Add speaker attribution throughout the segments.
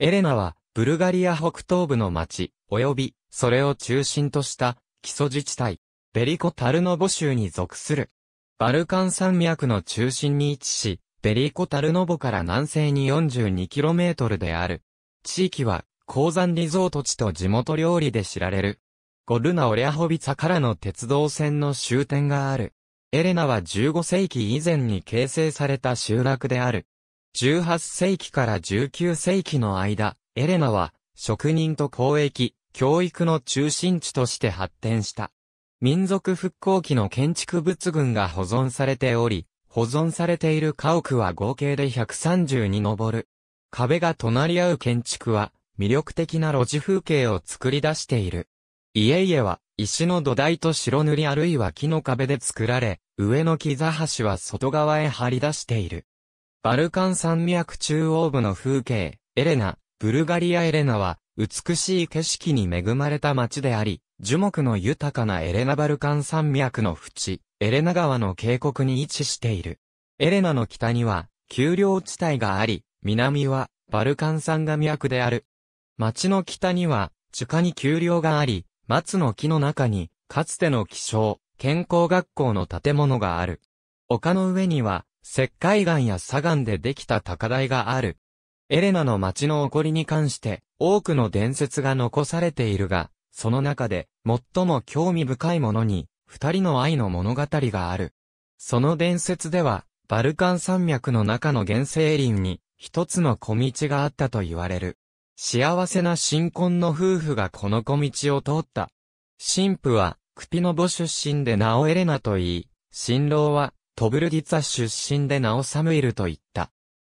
Speaker 1: エレナは、ブルガリア北東部の町、及び、それを中心とした、基礎自治体、ベリコ・タルノボ州に属する。バルカン山脈の中心に位置し、ベリコ・タルノボから南西に 42km である。地域は、鉱山リゾート地と地元料理で知られる。ゴルナ・オレアホビツァからの鉄道線の終点がある。エレナは15世紀以前に形成された集落である。18世紀から19世紀の間、エレナは、職人と交易、教育の中心地として発展した。民族復興期の建築物群が保存されており、保存されている家屋は合計で130に上る。壁が隣り合う建築は、魅力的な路地風景を作り出している。家々は、石の土台と白塗りあるいは木の壁で作られ、上の木座橋は外側へ張り出している。バルカン山脈中央部の風景、エレナ、ブルガリアエレナは、美しい景色に恵まれた町であり、樹木の豊かなエレナバルカン山脈の淵、エレナ川の渓谷に位置している。エレナの北には、丘陵地帯があり、南は、バルカン山が脈である。町の北には、地下に丘陵があり、松の木の中に、かつての気象、健康学校の建物がある。丘の上には、石灰岩や砂岩でできた高台がある。エレナの町の起こりに関して多くの伝説が残されているが、その中で最も興味深いものに二人の愛の物語がある。その伝説では、バルカン山脈の中の原生林に一つの小道があったと言われる。幸せな新婚の夫婦がこの小道を通った。神父は、クピノボ出身でナオエレナと言い、新郎は、トブルギツァ出身でナオサムイルと言った。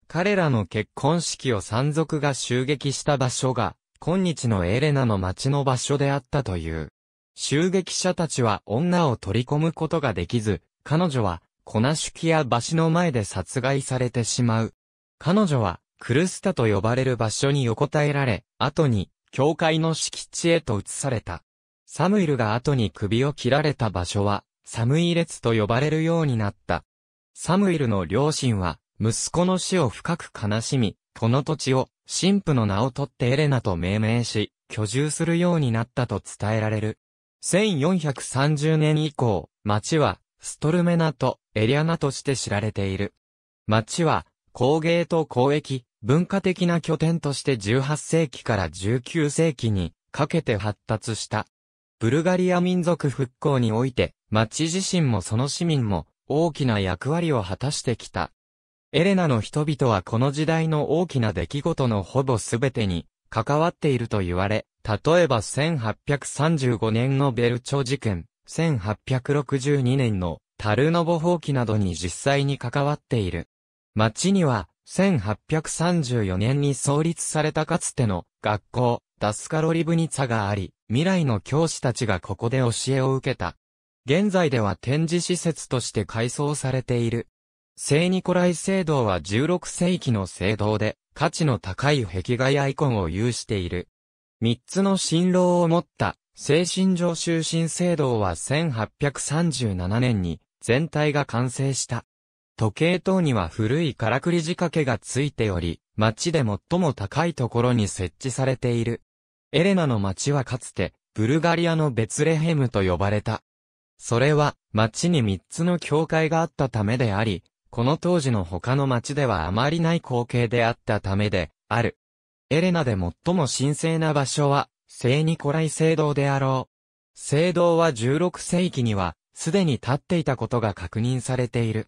Speaker 1: 彼らの結婚式を山賊が襲撃した場所が、今日のエレナの町の場所であったという。襲撃者たちは女を取り込むことができず、彼女は、粉式や橋の前で殺害されてしまう。彼女は、クルスタと呼ばれる場所に横たえられ、後に、教会の敷地へと移された。サムイルが後に首を切られた場所は、サムイレツと呼ばれるようになった。サムイルの両親は、息子の死を深く悲しみ、この土地を、神父の名を取ってエレナと命名し、居住するようになったと伝えられる。1430年以降、町は、ストルメナとエリアナとして知られている。町は、工芸と交易、文化的な拠点として18世紀から19世紀にかけて発達した。ブルガリア民族復興において、町自身もその市民も大きな役割を果たしてきた。エレナの人々はこの時代の大きな出来事のほぼすべてに関わっていると言われ、例えば1835年のベルチョ事件、1862年のタルノボ放棄などに実際に関わっている。町には1834年に創立されたかつての学校、ダスカロリブニツァがあり、未来の教師たちがここで教えを受けた。現在では展示施設として改装されている。聖ニコライ聖堂は16世紀の聖堂で、価値の高い壁画やアイコンを有している。三つの新郎を持った精神上就身聖堂は1837年に全体が完成した。時計塔には古いからくり仕掛けがついており、町で最も高いところに設置されている。エレナの町はかつて、ブルガリアのベツレヘムと呼ばれた。それは、町に三つの教会があったためであり、この当時の他の町ではあまりない光景であったためで、ある。エレナで最も神聖な場所は、聖ニコライ聖堂であろう。聖堂は16世紀には、すでに立っていたことが確認されている。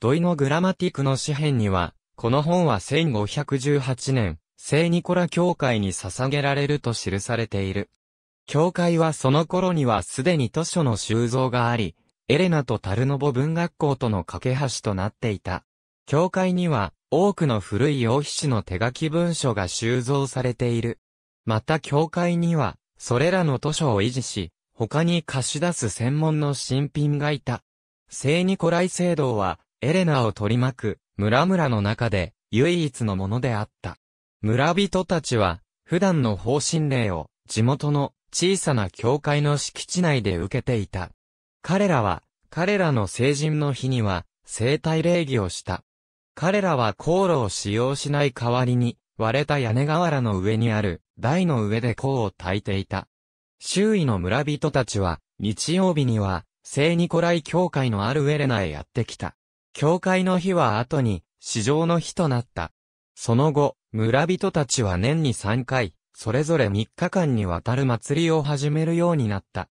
Speaker 1: 土井のグラマティクの詩編には、この本は1518年、聖ニコラ教会に捧げられると記されている。教会はその頃にはすでに図書の収蔵があり、エレナとタルノボ文学校との架け橋となっていた。教会には多くの古い王妃の手書き文書が収蔵されている。また教会には、それらの図書を維持し、他に貸し出す専門の新品がいた。聖ニコライ聖堂は、エレナを取り巻く村々の中で唯一のものであった。村人たちは、普段の方針令を地元の小さな教会の敷地内で受けていた。彼らは、彼らの成人の日には、生体礼儀をした。彼らは航路を使用しない代わりに、割れた屋根瓦の上にある台の上で甲を焚いていた。周囲の村人たちは、日曜日には、聖ニコライ教会のあるウェレナへやってきた。教会の日は後に、市場の日となった。その後、村人たちは年に3回、それぞれ3日間にわたる祭りを始めるようになった。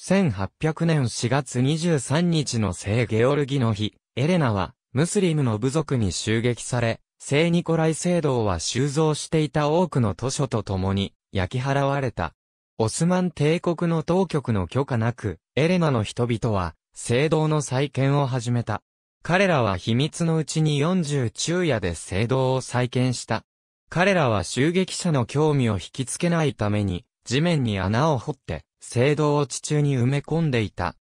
Speaker 1: 1800年4月23日の聖ゲオルギの日、エレナは、ムスリムの部族に襲撃され、聖ニコライ聖堂は収蔵していた多くの図書と共に、焼き払われた。オスマン帝国の当局の許可なく、エレナの人々は、聖堂の再建を始めた。彼らは秘密のうちに40昼夜で聖堂を再建した。彼らは襲撃者の興味を引きつけないために、地面に穴を掘って、聖堂を地中に埋め込んでいた。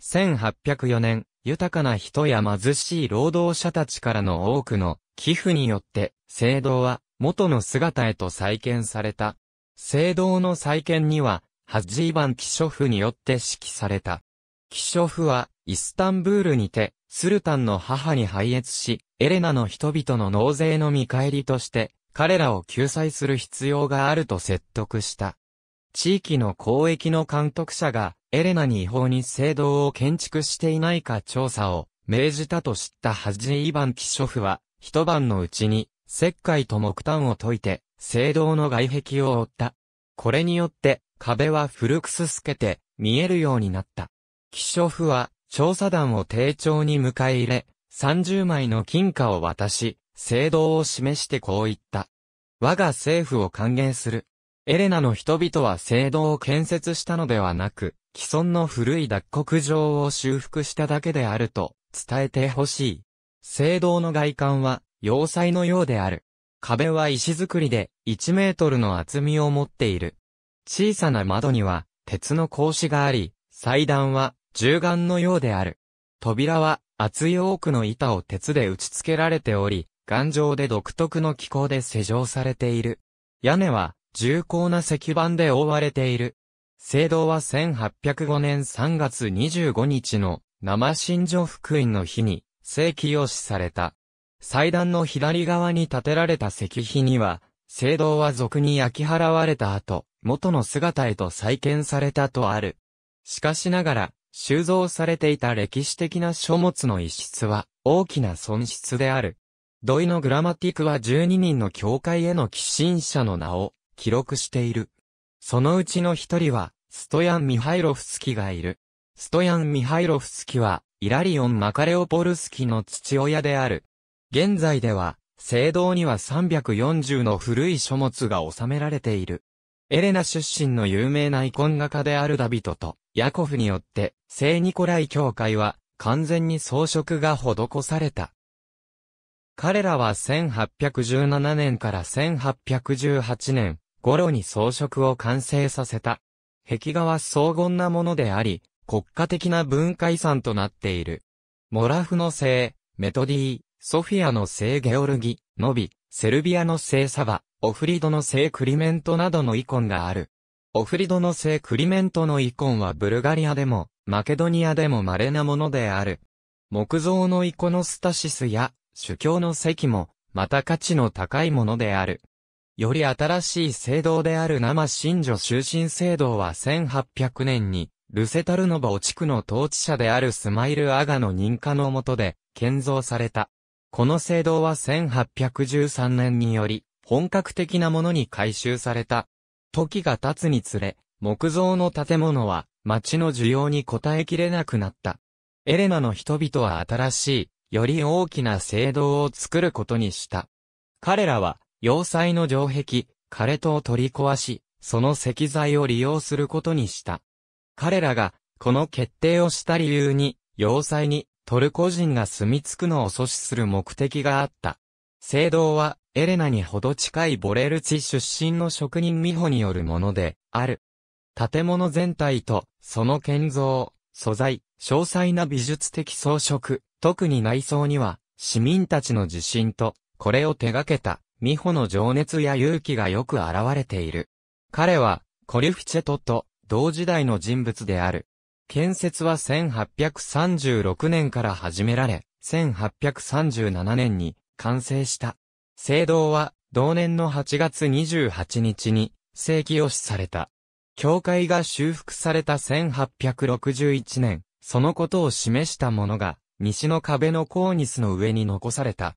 Speaker 1: 1804年、豊かな人や貧しい労働者たちからの多くの寄付によって、聖堂は元の姿へと再建された。聖堂の再建には、ハッジーバン・キショフによって指揮された。キショフは、イスタンブールにて、スルタンの母に拝謁し、エレナの人々の納税の見返りとして、彼らを救済する必要があると説得した。地域の公益の監督者が、エレナに違法に聖堂を建築していないか調査を命じたと知ったハジイバンキショフは、一晩のうちに、石灰と木炭を溶いて、聖堂の外壁を覆った。これによって、壁は古くすすけて、見えるようになった。キショフは、調査団を丁重に迎え入れ、30枚の金貨を渡し、聖堂を示してこう言った。我が政府を歓迎する。エレナの人々は聖堂を建設したのではなく、既存の古い脱穀場を修復しただけであると伝えてほしい。聖堂の外観は要塞のようである。壁は石造りで1メートルの厚みを持っている。小さな窓には鉄の格子があり、祭壇は銃眼のようである。扉は厚い多くの板を鉄で打ち付けられており、頑丈で独特の気候で施錠されている。屋根は重厚な石板で覆われている。聖堂は1805年3月25日の生新女福音の日に正規用紙された。祭壇の左側に建てられた石碑には、聖堂は俗に焼き払われた後、元の姿へと再建されたとある。しかしながら、収蔵されていた歴史的な書物の一室は、大きな損失である。土井のグラマティクは12人の教会への寄進者の名を記録している。そのうちの一人は、ストヤン・ミハイロフスキがいる。ストヤン・ミハイロフスキは、イラリオン・マカレオポルスキの父親である。現在では、聖堂には340の古い書物が収められている。エレナ出身の有名なイコン画家であるダビトとヤコフによって、聖ニコライ教会は完全に装飾が施された。彼らは1817年から1818年頃に装飾を完成させた。壁画は荘厳なものであり、国家的な文化遺産となっている。モラフの聖、メトディソフィアの聖ゲオルギ、ノビ、セルビアの聖サバ、オフリドの聖クリメントなどのイコンがある。オフリドの聖クリメントのイコンはブルガリアでも、マケドニアでも稀なものである。木造のイコノスタシスや主教の席も、また価値の高いものである。より新しい聖堂である生新女終身聖堂は1800年に、ルセタルノボ地区の統治者であるスマイル・アガの認可の下で、建造された。この聖堂は1813年により、本格的なものに改修された。時が経つにつれ、木造の建物は、町の需要に応えきれなくなった。エレナの人々は新しい、より大きな聖堂を作ることにした。彼らは、要塞の城壁、枯戸を取り壊し、その石材を利用することにした。彼らが、この決定をした理由に、要塞にトルコ人が住み着くのを阻止する目的があった。聖堂は、エレナにほど近いボレルチ出身の職人ミホによるもので、ある。建物全体と、その建造、素材、詳細な美術的装飾、特に内装には、市民たちの自信と、これを手掛けた、美穂の情熱や勇気がよく現れている。彼は、コリュフィチェトと、同時代の人物である。建設は1836年から始められ、1837年に完成した。聖堂は同年の8月28日に正規を視された。教会が修復された1861年、そのことを示したものが、西の壁のコーニスの上に残された。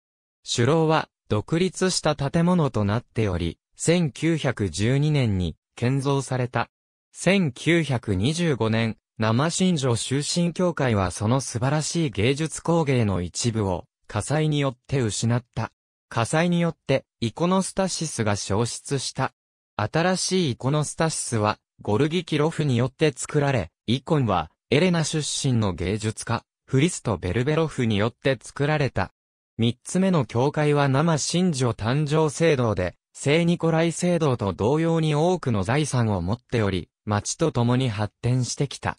Speaker 1: 首楼は、独立した建物となっており、1912年に建造された。1925年、生新城終身協会はその素晴らしい芸術工芸の一部を火災によって失った。火災によってイコノスタシスが消失した。新しいイコノスタシスはゴルギキロフによって作られ、イコンはエレナ出身の芸術家、フリスト・ベルベロフによって作られた。三つ目の教会は生神女誕生聖堂で、聖ニコライ聖堂と同様に多くの財産を持っており、町と共に発展してきた。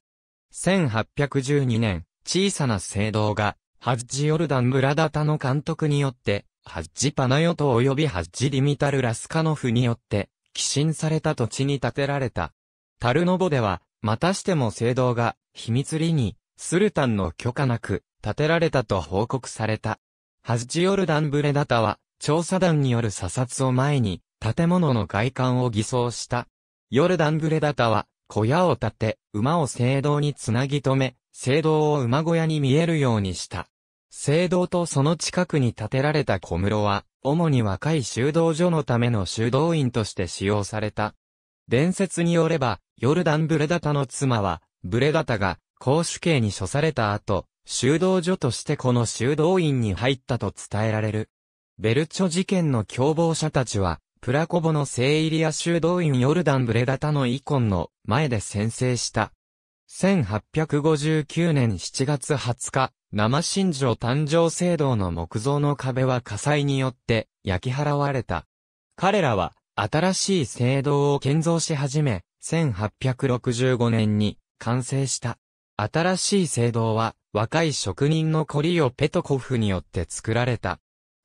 Speaker 1: 1812年、小さな聖堂が、ハッジヨルダン・村タの監督によって、ハッジパナヨト及びハッジ・リミタル・ラスカノフによって、寄進された土地に建てられた。タルノボでは、またしても聖堂が、秘密裏に、スルタンの許可なく、建てられたと報告された。ハジヨルダン・ブレダタは、調査団による査察を前に、建物の外観を偽装した。ヨルダン・ブレダタは、小屋を建て、馬を聖堂につなぎ止め、聖堂を馬小屋に見えるようにした。聖堂とその近くに建てられた小室は、主に若い修道所のための修道院として使用された。伝説によれば、ヨルダン・ブレダタの妻は、ブレダタが、公主刑に処された後、修道所としてこの修道院に入ったと伝えられる。ベルチョ事件の共謀者たちは、プラコボの聖イリア修道院ヨルダン・ブレダタの遺恨の前で宣誓した。1859年7月20日、生信条誕生聖堂の木造の壁は火災によって焼き払われた。彼らは新しい聖堂を建造し始め、1865年に完成した。新しい聖堂は若い職人のコリオ・ペトコフによって作られた。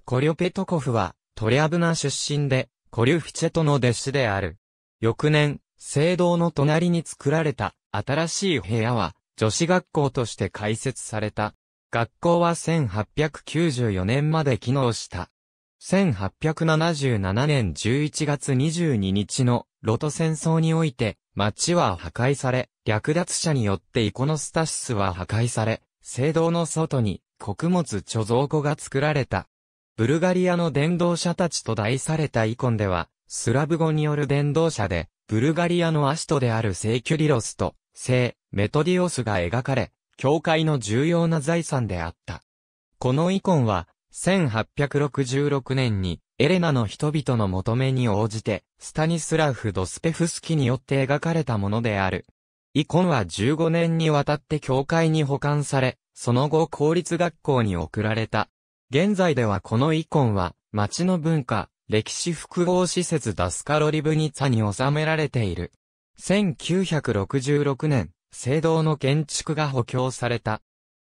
Speaker 1: コリオ・ペトコフはトリアブナ出身でコリュフィチェトの弟子である。翌年、聖堂の隣に作られた新しい部屋は女子学校として開設された。学校は1894年まで機能した。1877年11月22日のロト戦争において、町は破壊され、略奪者によってイコノスタシスは破壊され、聖堂の外に穀物貯蔵庫が作られた。ブルガリアの伝道者たちと題されたイコンでは、スラブ語による伝道者で、ブルガリアのアシトである聖キュリロスと聖メトディオスが描かれ、教会の重要な財産であった。このイコンは、1866年に、エレナの人々の求めに応じて、スタニスラフ・ドスペフスキによって描かれたものである。イコンは15年にわたって教会に保管され、その後公立学校に送られた。現在ではこのイコンは、町の文化、歴史複合施設ダスカロリブニツァに収められている。1966年、聖堂の建築が補強された。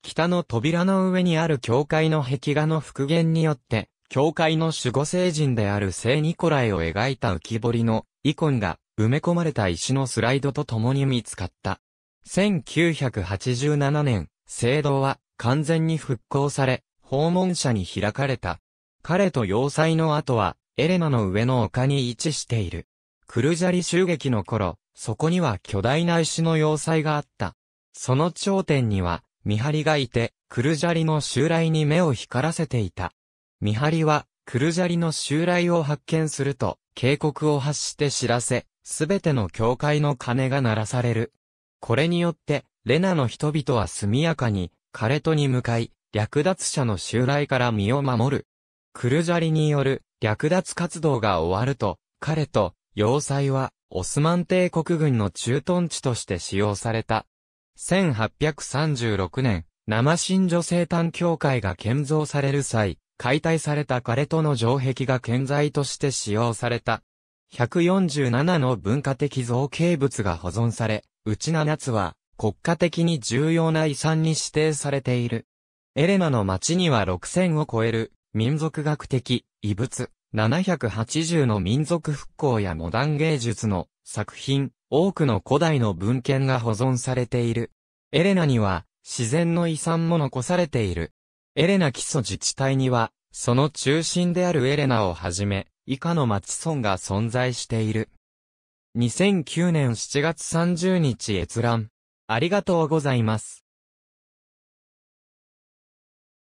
Speaker 1: 北の扉の上にある教会の壁画の復元によって、教会の守護聖人である聖ニコライを描いた浮き彫りのイコンが埋め込まれた石のスライドと共に見つかった。1987年、聖堂は完全に復興され、訪問者に開かれた。彼と要塞の後は、エレナの上の丘に位置している。クルジャリ襲撃の頃、そこには巨大な石の要塞があった。その頂点には、見張りがいて、クルジャリの襲来に目を光らせていた。見張りは、クルジャリの襲来を発見すると、警告を発して知らせ、すべての教会の鐘が鳴らされる。これによって、レナの人々は速やかに、カレトに向かい、略奪者の襲来から身を守る。クルジャリによる略奪活動が終わると、彼と、要塞は、オスマン帝国軍の駐屯地として使用された。1836年、生新女生誕協会が建造される際、解体された枯れの城壁が建材として使用された。147の文化的造形物が保存され、うちつは国家的に重要な遺産に指定されている。エレナの町には6000を超える民族学的遺物、780の民族復興やモダン芸術の作品、多くの古代の文献が保存されている。エレナには、自然の遺産も残されている。エレナ基礎自治体には、その中心であるエレナをはじめ、以下の町村が存在している。2009年7月30日閲覧。ありがとうございます。